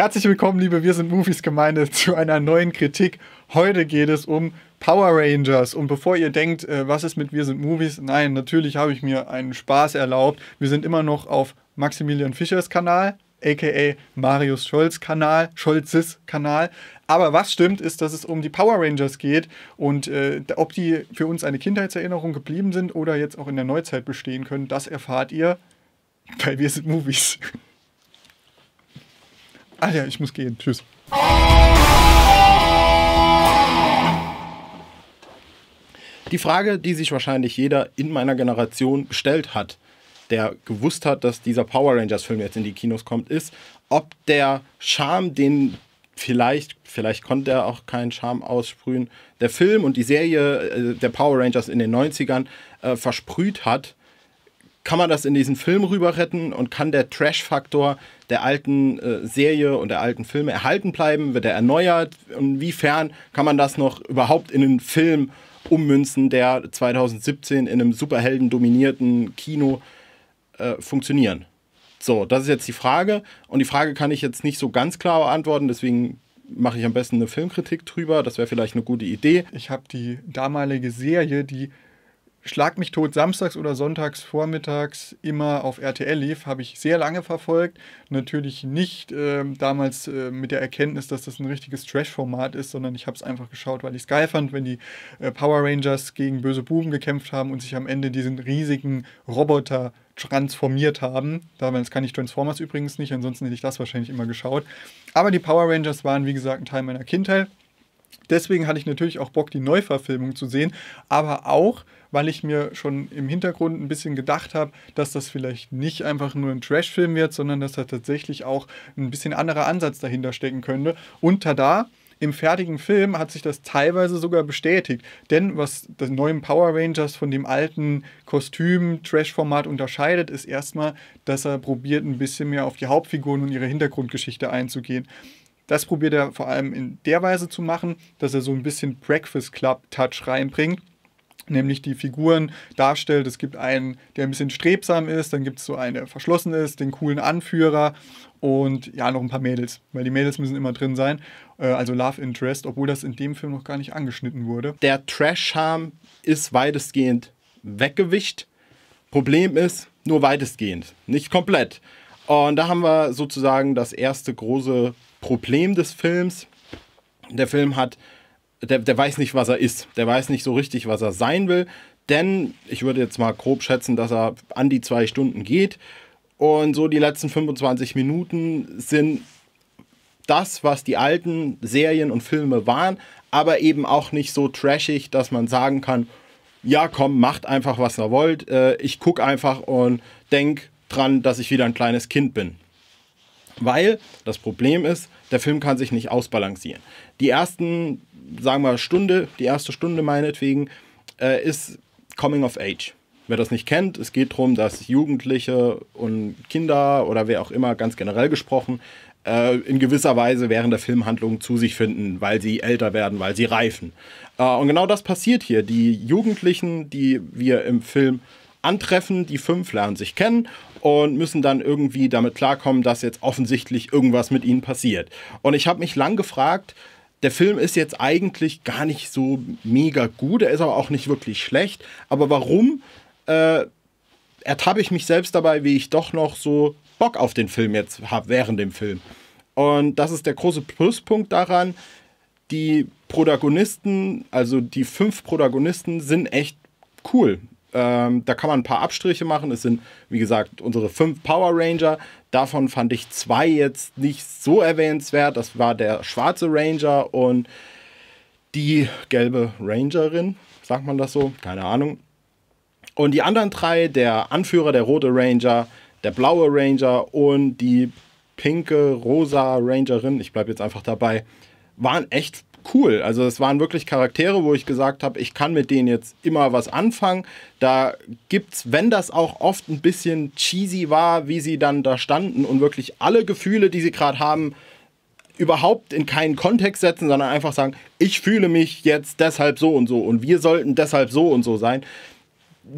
Herzlich willkommen, liebe Wir sind Movies-Gemeinde, zu einer neuen Kritik. Heute geht es um Power Rangers. Und bevor ihr denkt, äh, was ist mit Wir sind Movies? Nein, natürlich habe ich mir einen Spaß erlaubt. Wir sind immer noch auf Maximilian Fischers Kanal, aka Marius Scholz Kanal, Scholzes Kanal. Aber was stimmt, ist, dass es um die Power Rangers geht und äh, ob die für uns eine Kindheitserinnerung geblieben sind oder jetzt auch in der Neuzeit bestehen können, das erfahrt ihr bei Wir sind Movies. Ah ja, ich muss gehen. Tschüss. Die Frage, die sich wahrscheinlich jeder in meiner Generation gestellt hat, der gewusst hat, dass dieser Power Rangers-Film jetzt in die Kinos kommt, ist, ob der Charme, den vielleicht, vielleicht konnte er auch keinen Charme aussprühen, der Film und die Serie äh, der Power Rangers in den 90ern äh, versprüht hat, kann man das in diesen Film rüber retten und kann der Trash-Faktor der alten äh, Serie und der alten Filme erhalten bleiben? Wird er erneuert? Inwiefern kann man das noch überhaupt in einen Film ummünzen, der 2017 in einem Superhelden-dominierten Kino äh, funktionieren? So, das ist jetzt die Frage. Und die Frage kann ich jetzt nicht so ganz klar beantworten, deswegen mache ich am besten eine Filmkritik drüber. Das wäre vielleicht eine gute Idee. Ich habe die damalige Serie, die Schlag mich tot samstags oder sonntags vormittags immer auf RTL lief, habe ich sehr lange verfolgt. Natürlich nicht äh, damals äh, mit der Erkenntnis, dass das ein richtiges Trash-Format ist, sondern ich habe es einfach geschaut, weil ich es geil fand, wenn die äh, Power Rangers gegen böse Buben gekämpft haben und sich am Ende diesen riesigen Roboter transformiert haben. Damals kann ich Transformers übrigens nicht, ansonsten hätte ich das wahrscheinlich immer geschaut. Aber die Power Rangers waren, wie gesagt, ein Teil meiner Kindheit. Deswegen hatte ich natürlich auch Bock, die Neuverfilmung zu sehen, aber auch weil ich mir schon im Hintergrund ein bisschen gedacht habe, dass das vielleicht nicht einfach nur ein Trash-Film wird, sondern dass da tatsächlich auch ein bisschen anderer Ansatz dahinter stecken könnte. Und tada, im fertigen Film hat sich das teilweise sogar bestätigt. Denn was den neuen Power Rangers von dem alten Kostüm-Trash-Format unterscheidet, ist erstmal, dass er probiert, ein bisschen mehr auf die Hauptfiguren und ihre Hintergrundgeschichte einzugehen. Das probiert er vor allem in der Weise zu machen, dass er so ein bisschen Breakfast Club-Touch reinbringt nämlich die Figuren darstellt. Es gibt einen, der ein bisschen strebsam ist, dann gibt es so einen, der verschlossen ist, den coolen Anführer und ja, noch ein paar Mädels, weil die Mädels müssen immer drin sein. Äh, also Love Interest, obwohl das in dem Film noch gar nicht angeschnitten wurde. Der trash charm ist weitestgehend weggewicht. Problem ist, nur weitestgehend, nicht komplett. Und da haben wir sozusagen das erste große Problem des Films. Der Film hat der, der weiß nicht, was er ist. Der weiß nicht so richtig, was er sein will. Denn ich würde jetzt mal grob schätzen, dass er an die zwei Stunden geht. Und so die letzten 25 Minuten sind das, was die alten Serien und Filme waren, aber eben auch nicht so trashig, dass man sagen kann, ja komm, macht einfach, was ihr wollt. Äh, ich gucke einfach und denk dran, dass ich wieder ein kleines Kind bin. Weil das Problem ist, der Film kann sich nicht ausbalancieren. Die ersten, sagen wir Stunde, die erste Stunde meinetwegen, äh, ist Coming of Age. Wer das nicht kennt, es geht darum, dass Jugendliche und Kinder oder wer auch immer, ganz generell gesprochen, äh, in gewisser Weise während der Filmhandlung zu sich finden, weil sie älter werden, weil sie reifen. Äh, und genau das passiert hier. Die Jugendlichen, die wir im Film antreffen. Die fünf lernen sich kennen und müssen dann irgendwie damit klarkommen, dass jetzt offensichtlich irgendwas mit ihnen passiert. Und ich habe mich lang gefragt, der Film ist jetzt eigentlich gar nicht so mega gut, er ist aber auch nicht wirklich schlecht. Aber warum äh, ertappe ich mich selbst dabei, wie ich doch noch so Bock auf den Film jetzt habe während dem Film? Und das ist der große Pluspunkt daran. Die Protagonisten, also die fünf Protagonisten, sind echt cool. Ähm, da kann man ein paar Abstriche machen. Es sind, wie gesagt, unsere fünf Power Ranger. Davon fand ich zwei jetzt nicht so erwähnenswert. Das war der schwarze Ranger und die gelbe Rangerin. Sagt man das so? Keine Ahnung. Und die anderen drei, der Anführer, der rote Ranger, der blaue Ranger und die pinke, rosa Rangerin, ich bleibe jetzt einfach dabei, waren echt cool. Also es waren wirklich Charaktere, wo ich gesagt habe, ich kann mit denen jetzt immer was anfangen. Da gibt es, wenn das auch oft ein bisschen cheesy war, wie sie dann da standen und wirklich alle Gefühle, die sie gerade haben, überhaupt in keinen Kontext setzen, sondern einfach sagen, ich fühle mich jetzt deshalb so und so und wir sollten deshalb so und so sein.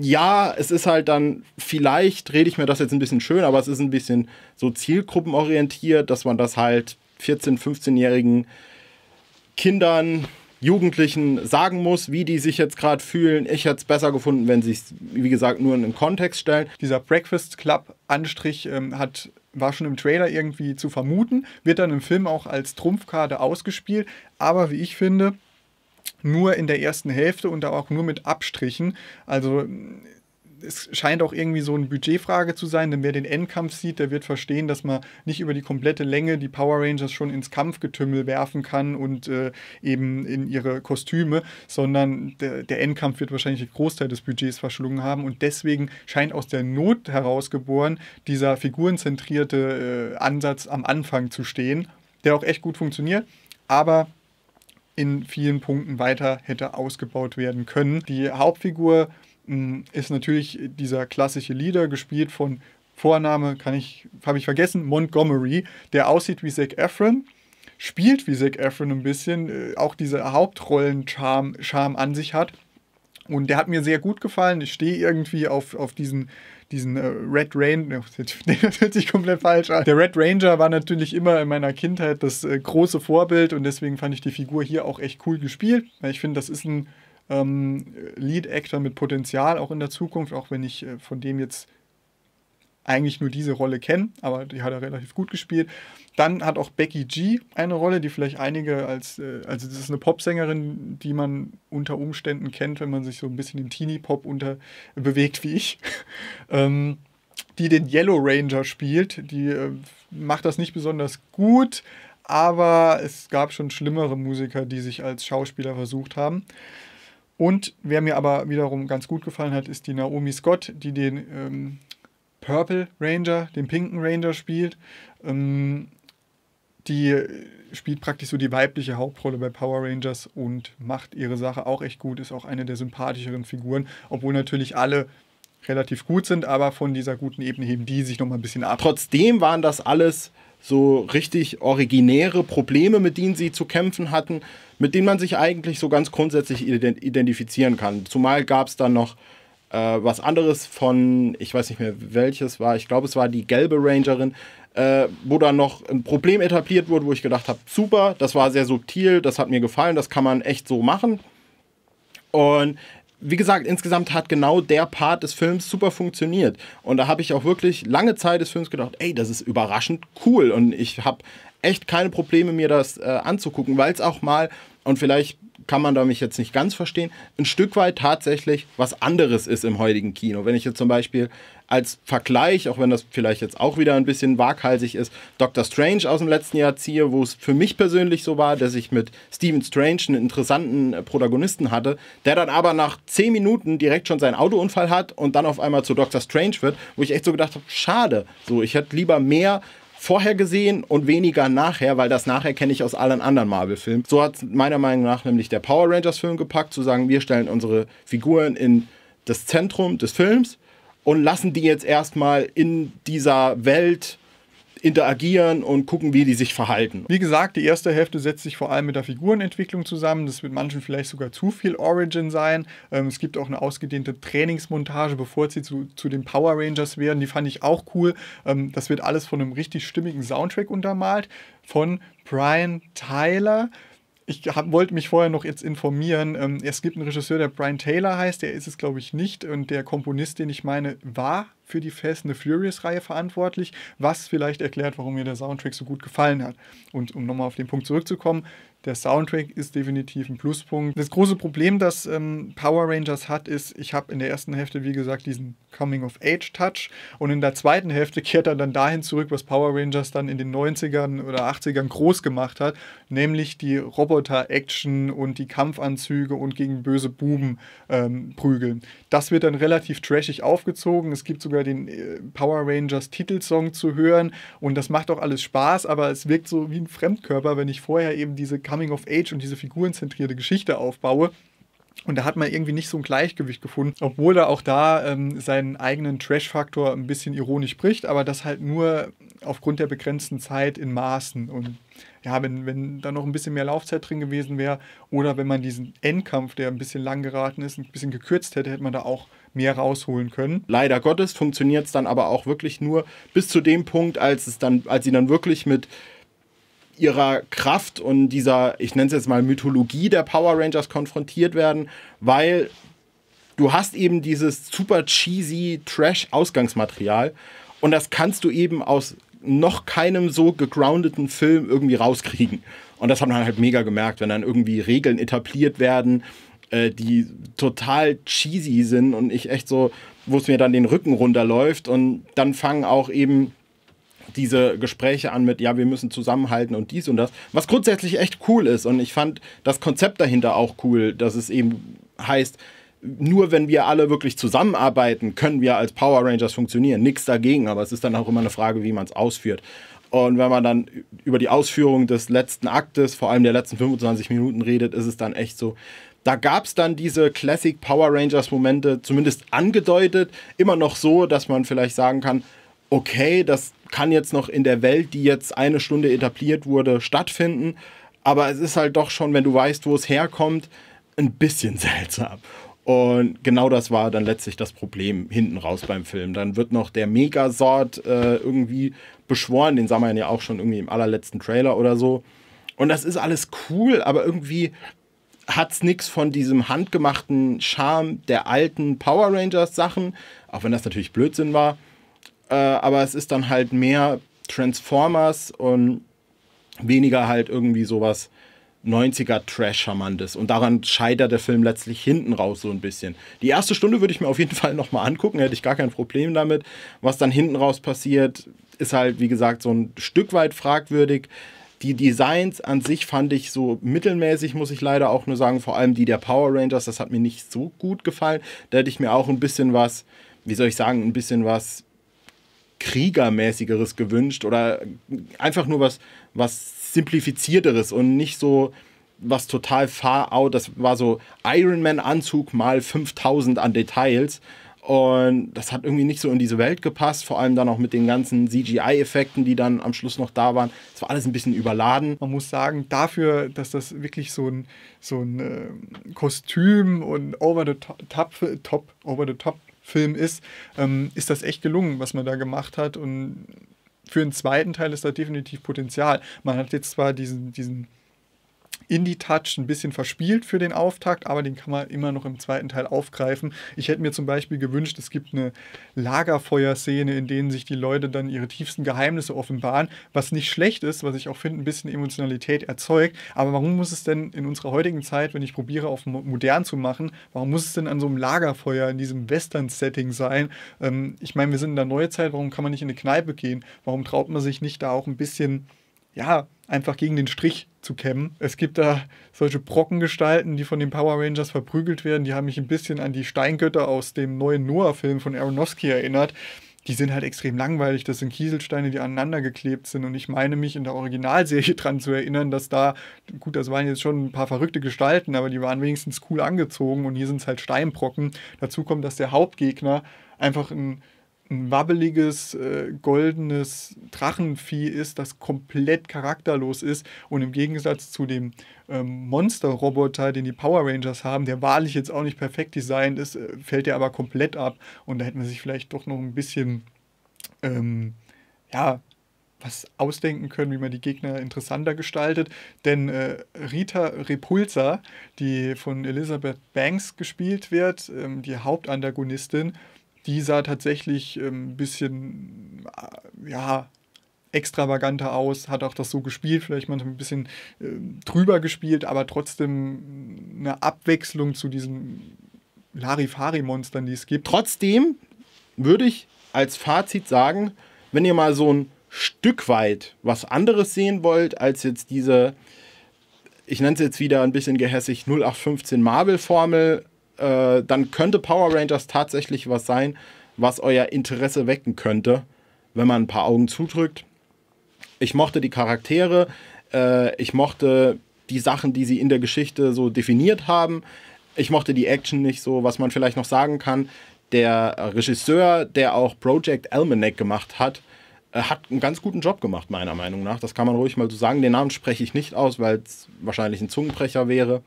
Ja, es ist halt dann, vielleicht rede ich mir das jetzt ein bisschen schön, aber es ist ein bisschen so zielgruppenorientiert, dass man das halt 14-, 15-Jährigen Kindern, Jugendlichen sagen muss, wie die sich jetzt gerade fühlen. Ich hätte es besser gefunden, wenn sie es, wie gesagt, nur in den Kontext stellen. Dieser Breakfast Club-Anstrich ähm, hat war schon im Trailer irgendwie zu vermuten, wird dann im Film auch als Trumpfkarte ausgespielt, aber wie ich finde, nur in der ersten Hälfte und auch nur mit Abstrichen. Also es scheint auch irgendwie so eine Budgetfrage zu sein, denn wer den Endkampf sieht, der wird verstehen, dass man nicht über die komplette Länge die Power Rangers schon ins Kampfgetümmel werfen kann und äh, eben in ihre Kostüme, sondern der, der, Endkampf wird wahrscheinlich den Großteil des Budgets verschlungen haben und deswegen scheint aus der Not herausgeboren dieser figurenzentrierte äh, Ansatz am Anfang zu stehen, der auch echt gut funktioniert, aber in vielen Punkten weiter hätte ausgebaut werden können. Die Hauptfigur ähm, ist natürlich dieser klassische Leader, gespielt von Vorname, kann ich, habe ich vergessen, Montgomery, der aussieht wie Zac Efron, spielt wie Zac Efron ein bisschen, äh, auch diese Hauptrollen-Charme an sich hat. Und der hat mir sehr gut gefallen. Ich stehe irgendwie auf, auf diesen, diesen äh, Red Ranger. Das hört sich komplett falsch an. Der Red Ranger war natürlich immer in meiner Kindheit das äh, große Vorbild und deswegen fand ich die Figur hier auch echt cool gespielt. Ich finde, das ist ein ähm, Lead-Actor mit Potenzial auch in der Zukunft, auch wenn ich äh, von dem jetzt eigentlich nur diese Rolle kenne, aber die hat er relativ gut gespielt. Dann hat auch Becky G eine Rolle, die vielleicht einige als, äh, also das ist eine Popsängerin, die man unter Umständen kennt, wenn man sich so ein bisschen im Teenie-Pop unter bewegt wie ich. ähm, die den Yellow Ranger spielt. Die äh, macht das nicht besonders gut, aber es gab schon schlimmere Musiker, die sich als Schauspieler versucht haben. Und wer mir aber wiederum ganz gut gefallen hat, ist die Naomi Scott, die den ähm, Purple Ranger, den pinken Ranger spielt. Ähm, die spielt praktisch so die weibliche Hauptrolle bei Power Rangers und macht ihre Sache auch echt gut, ist auch eine der sympathischeren Figuren, obwohl natürlich alle relativ gut sind, aber von dieser guten Ebene heben die sich nochmal ein bisschen ab. Trotzdem waren das alles so richtig originäre Probleme, mit denen sie zu kämpfen hatten, mit denen man sich eigentlich so ganz grundsätzlich identifizieren kann. Zumal gab es dann noch äh, was anderes von, ich weiß nicht mehr welches war, ich glaube es war die gelbe Rangerin, äh, wo dann noch ein Problem etabliert wurde, wo ich gedacht habe, super, das war sehr subtil, das hat mir gefallen, das kann man echt so machen. Und wie gesagt, insgesamt hat genau der Part des Films super funktioniert. Und da habe ich auch wirklich lange Zeit des Films gedacht, ey, das ist überraschend cool. Und ich habe echt keine Probleme, mir das äh, anzugucken, weil es auch mal, und vielleicht kann man da mich jetzt nicht ganz verstehen, ein Stück weit tatsächlich was anderes ist im heutigen Kino. Wenn ich jetzt zum Beispiel als Vergleich, auch wenn das vielleicht jetzt auch wieder ein bisschen waghalsig ist, Doctor Strange aus dem letzten Jahr ziehe, wo es für mich persönlich so war, dass ich mit Stephen Strange einen interessanten äh, Protagonisten hatte, der dann aber nach zehn Minuten direkt schon seinen Autounfall hat und dann auf einmal zu Doctor Strange wird, wo ich echt so gedacht habe, schade, so ich hätte lieber mehr vorher gesehen und weniger nachher, weil das nachher kenne ich aus allen anderen Marvel-Filmen. So hat meiner Meinung nach nämlich der Power Rangers-Film gepackt, zu sagen, wir stellen unsere Figuren in das Zentrum des Films und lassen die jetzt erstmal in dieser Welt interagieren und gucken, wie die sich verhalten. Wie gesagt, die erste Hälfte setzt sich vor allem mit der Figurenentwicklung zusammen. Das wird manchen vielleicht sogar zu viel Origin sein. Ähm, es gibt auch eine ausgedehnte Trainingsmontage, bevor sie zu, zu den Power Rangers werden. Die fand ich auch cool. Ähm, das wird alles von einem richtig stimmigen Soundtrack untermalt von Brian Tyler ich hab, wollte mich vorher noch jetzt informieren. Ähm, es gibt einen Regisseur, der Brian Taylor heißt, der ist es, glaube ich, nicht. Und der Komponist, den ich meine, war für die Fast and the Furious-Reihe verantwortlich, was vielleicht erklärt, warum mir der Soundtrack so gut gefallen hat. Und um nochmal auf den Punkt zurückzukommen, der Soundtrack ist definitiv ein Pluspunkt. Das große Problem, das ähm, Power Rangers hat, ist, ich habe in der ersten Hälfte, wie gesagt, diesen Coming-of-Age-Touch und in der zweiten Hälfte kehrt er dann dahin zurück, was Power Rangers dann in den 90ern oder 80ern groß gemacht hat, nämlich die Roboter-Action und die Kampfanzüge und gegen böse Buben ähm, prügeln. Das wird dann relativ trashig aufgezogen. Es gibt sogar oder den äh, Power Rangers Titelsong zu hören und das macht auch alles Spaß, aber es wirkt so wie ein Fremdkörper, wenn ich vorher eben diese Coming of Age und diese figurenzentrierte Geschichte aufbaue. Und da hat man irgendwie nicht so ein Gleichgewicht gefunden, obwohl er auch da ähm, seinen eigenen Trash-Faktor ein bisschen ironisch bricht, aber das halt nur aufgrund der begrenzten Zeit in Maßen. Und ja, wenn, wenn da noch ein bisschen mehr Laufzeit drin gewesen wäre oder wenn man diesen Endkampf, der ein bisschen lang geraten ist, ein bisschen gekürzt hätte, hätte man da auch mehr rausholen können. Leider Gottes funktioniert es dann aber auch wirklich nur bis zu dem Punkt, als es dann, als sie dann wirklich mit ihrer Kraft und dieser, ich nenne es jetzt mal Mythologie der Power Rangers konfrontiert werden, weil du hast eben dieses super cheesy Trash Ausgangsmaterial und das kannst du eben aus noch keinem so gegroundeten Film irgendwie rauskriegen. Und das hat man halt mega gemerkt, wenn dann irgendwie Regeln etabliert werden, äh, die total cheesy sind und ich echt so, wo es mir dann den Rücken runterläuft und dann fangen auch eben diese Gespräche an mit, ja, wir müssen zusammenhalten und dies und das, was grundsätzlich echt cool ist und ich fand das Konzept dahinter auch cool, dass es eben heißt, nur wenn wir alle wirklich zusammenarbeiten, können wir als Power Rangers funktionieren. Nichts dagegen, aber es ist dann auch immer eine Frage, wie man es ausführt. Und wenn man dann über die Ausführung des letzten Aktes, vor allem der letzten 25 Minuten redet, ist es dann echt so, da gab es dann diese Classic Power Rangers Momente, zumindest angedeutet, immer noch so, dass man vielleicht sagen kann, okay, das kann jetzt noch in der Welt, die jetzt eine Stunde etabliert wurde, stattfinden. Aber es ist halt doch schon, wenn du weißt, wo es herkommt, ein bisschen seltsam. Und genau das war dann letztlich das Problem hinten raus beim Film. Dann wird noch der Megasort äh, irgendwie beschworen, den sah man ja auch schon irgendwie im allerletzten Trailer oder so. Und das ist alles cool, aber irgendwie hat es nichts von diesem handgemachten Charme der alten Power Rangers Sachen, auch wenn das natürlich Blödsinn war. Äh, aber es ist dann halt mehr Transformers und weniger halt irgendwie sowas 90er Trash-Charmantes. Und daran scheitert der Film letztlich hinten raus so ein bisschen. Die erste Stunde würde ich mir auf jeden Fall nochmal angucken, hätte ich gar kein Problem damit. Was dann hinten raus passiert, ist halt, wie gesagt, so ein Stück weit fragwürdig. Die Designs an sich fand ich so mittelmäßig, muss ich leider auch nur sagen. Vor allem die der Power Rangers, das hat mir nicht so gut gefallen. Da hätte ich mir auch ein bisschen was, wie soll ich sagen, ein bisschen was Kriegermäßigeres gewünscht oder einfach nur was, was Simplifizierteres und nicht so was total far out. Das war so Iron Man Anzug mal 5000 an Details. Und das hat irgendwie nicht so in diese Welt gepasst, vor allem dann auch mit den ganzen CGI-Effekten, die dann am Schluss noch da waren. Es war alles ein bisschen überladen. Man muss sagen, dafür, dass das wirklich so ein, so ein äh, Kostüm und Over-the-Top-Top, Over-the-Top-Film ist, ähm, ist das echt gelungen, was man da gemacht hat. Und für den zweiten Teil ist da definitiv Potenzial. Man hat jetzt zwar diesen, diesen Indie-Touch ein bisschen verspielt für den Auftakt, aber den kann man immer noch im zweiten Teil aufgreifen. Ich hätte mir zum Beispiel gewünscht, es gibt eine Lagerfeuerszene, in denen sich die Leute dann ihre tiefsten Geheimnisse offenbaren, was nicht schlecht ist, was ich auch finde, ein bisschen Emotionalität erzeugt. Aber warum muss es denn in unserer heutigen Zeit, wenn ich probiere, auf modern zu machen, warum muss es denn an so einem Lagerfeuer, in diesem Western-Setting sein? Ähm, ich meine, wir sind in der Neuzeit, warum kann man nicht in eine Kneipe gehen? Warum traut man sich nicht da auch ein bisschen ja, einfach gegen den Strich zu kämmen. Es gibt da solche Brockengestalten, die von den Power Rangers verprügelt werden. Die haben mich ein bisschen an die Steingötter aus dem neuen Noah-Film von Aronofsky erinnert. Die sind halt extrem langweilig. Das sind Kieselsteine, die aneinander geklebt sind. Und ich meine mich in der Originalserie dran zu erinnern, dass da, gut, das waren jetzt schon ein paar verrückte Gestalten, aber die waren wenigstens cool angezogen. Und hier sind es halt Steinbrocken. Dazu kommt, dass der Hauptgegner einfach ein ein wabbeliges, äh, goldenes Drachenvieh ist, das komplett charakterlos ist und im Gegensatz zu dem ähm, Monster-Roboter, den die Power Rangers haben, der wahrlich jetzt auch nicht perfekt designt ist, äh, fällt der aber komplett ab und da hätte man sich vielleicht doch noch ein bisschen, ähm, ja, was ausdenken können, wie man die Gegner interessanter gestaltet. Denn äh, Rita Repulsa, die von Elizabeth Banks gespielt wird, ähm, die Hauptantagonistin, die sah tatsächlich ein ähm, bisschen, äh, ja, extravaganter aus, hat auch das so gespielt, vielleicht manchmal ein bisschen ähm, drüber gespielt, aber trotzdem eine Abwechslung zu diesen Larifari-Monstern, die es gibt. Trotzdem würde ich als Fazit sagen, wenn ihr mal so ein Stück weit was anderes sehen wollt, als jetzt diese, ich nenne es jetzt wieder ein bisschen gehässig, 0815 Marvel-Formel, äh, dann könnte Power Rangers tatsächlich was sein, was euer Interesse wecken könnte, wenn man ein paar Augen zudrückt. Ich mochte die Charaktere, äh, ich mochte die Sachen, die sie in der Geschichte so definiert haben. Ich mochte die Action nicht so, was man vielleicht noch sagen kann. Der Regisseur, der auch Project Almanac gemacht hat, äh, hat einen ganz guten Job gemacht, meiner Meinung nach. Das kann man ruhig mal so sagen. Den Namen spreche ich nicht aus, weil es wahrscheinlich ein Zungenbrecher wäre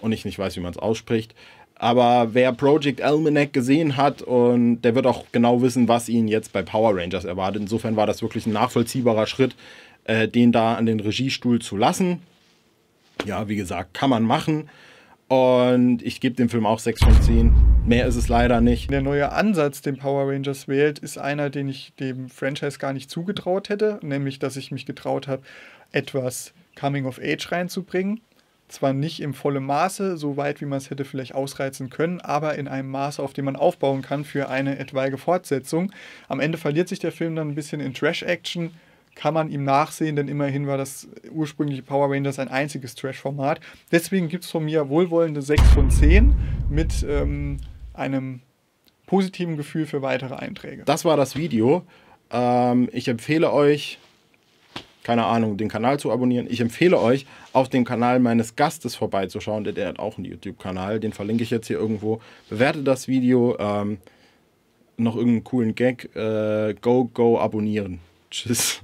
und ich nicht weiß, wie man es ausspricht. Aber wer Project Almanac gesehen hat, und der wird auch genau wissen, was ihn jetzt bei Power Rangers erwartet. Insofern war das wirklich ein nachvollziehbarer Schritt, äh, den da an den Regiestuhl zu lassen. Ja, wie gesagt, kann man machen. Und ich gebe dem Film auch 6 von 10. Mehr ist es leider nicht. Der neue Ansatz, den Power Rangers wählt, ist einer, den ich dem Franchise gar nicht zugetraut hätte. Nämlich, dass ich mich getraut habe, etwas Coming of Age reinzubringen. Zwar nicht im vollen Maße, so weit wie man es hätte vielleicht ausreizen können, aber in einem Maße, auf dem man aufbauen kann für eine etwaige Fortsetzung. Am Ende verliert sich der Film dann ein bisschen in Trash-Action, kann man ihm nachsehen, denn immerhin war das ursprüngliche Power Rangers ein einziges Trash-Format. Deswegen gibt es von mir wohlwollende 6 von 10 mit ähm, einem positiven Gefühl für weitere Einträge. Das war das Video. Ähm, ich empfehle euch, keine Ahnung, den Kanal zu abonnieren. Ich empfehle euch, auf dem Kanal meines Gastes vorbeizuschauen, der, er hat auch einen YouTube-Kanal. Den verlinke ich jetzt hier irgendwo. Bewertet das Video. Ähm, noch irgendeinen coolen Gag. Äh, go, go, abonnieren. Tschüss.